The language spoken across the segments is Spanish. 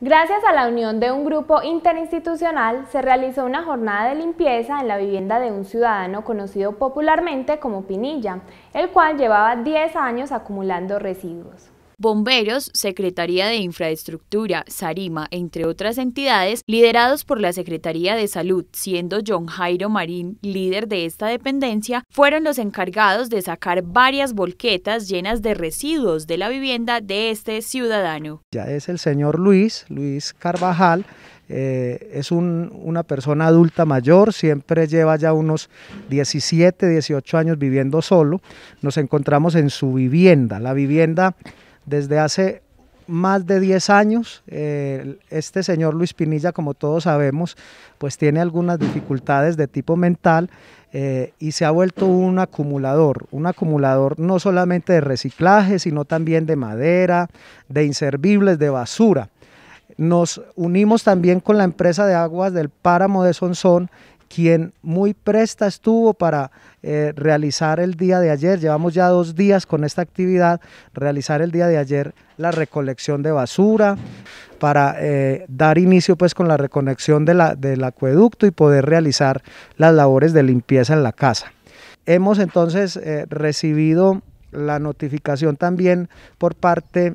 Gracias a la unión de un grupo interinstitucional, se realizó una jornada de limpieza en la vivienda de un ciudadano conocido popularmente como Pinilla, el cual llevaba 10 años acumulando residuos. Bomberos, Secretaría de Infraestructura, Sarima, entre otras entidades, liderados por la Secretaría de Salud, siendo John Jairo Marín líder de esta dependencia, fueron los encargados de sacar varias bolquetas llenas de residuos de la vivienda de este ciudadano. Ya es el señor Luis, Luis Carvajal, eh, es una persona adulta mayor, siempre lleva ya unos 17, 18 años viviendo solo. Nos encontramos en su vivienda. La vivienda desde hace más de 10 años, eh, este señor Luis Pinilla, como todos sabemos, pues tiene algunas dificultades de tipo mental eh, y se ha vuelto un acumulador, un acumulador no solamente de reciclaje, sino también de madera, de inservibles, de basura. Nos unimos también con la empresa de aguas del páramo de Sonsón quien muy presta estuvo para eh, realizar el día de ayer, llevamos ya dos días con esta actividad, realizar el día de ayer la recolección de basura, para eh, dar inicio pues con la reconexión del acueducto y poder realizar las labores de limpieza en la casa. Hemos entonces eh, recibido la notificación también por parte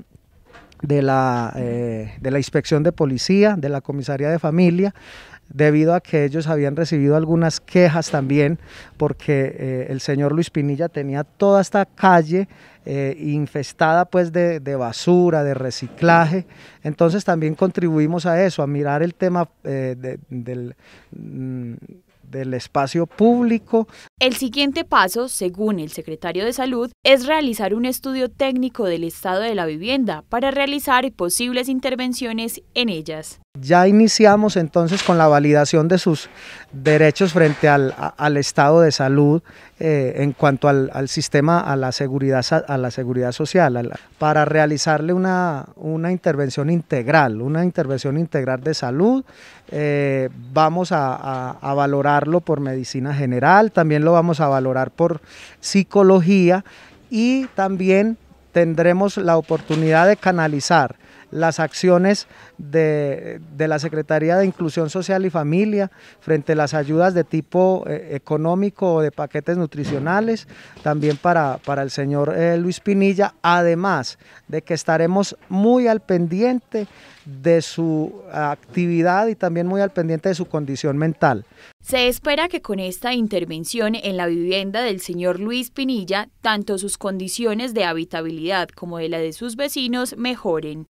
de la, de la inspección de policía, de la comisaría de familia, debido a que ellos habían recibido algunas quejas también, porque eh, el señor Luis Pinilla tenía toda esta calle eh, infestada pues de, basura, de reciclaje, entonces también contribuimos a eso, a mirar el tema eh, del... Mm, del espacio público, el siguiente paso, según el secretario de Salud, es realizar un estudio técnico del estado de la vivienda para realizar posibles intervenciones en ellas. Ya iniciamos entonces con la validación de sus derechos frente al, estado de salud eh, en cuanto al, sistema, a la seguridad, a la seguridad social, para realizarle una, una, intervención integral, una intervención integral de salud. Eh, vamos a, a valorarlo por medicina general, también lo vamos a valorar por psicología y también tendremos la oportunidad de canalizar las acciones de, la Secretaría de Inclusión Social y Familia frente a las ayudas de tipo eh, económico o de paquetes nutricionales, también para, el señor eh, Luis Pinilla, además de que estaremos muy al pendiente de su actividad y también muy al pendiente de su condición mental. Se espera que con esta intervención en la vivienda del señor Luis Pinilla, tanto sus condiciones de habitabilidad como de la de sus vecinos mejoren.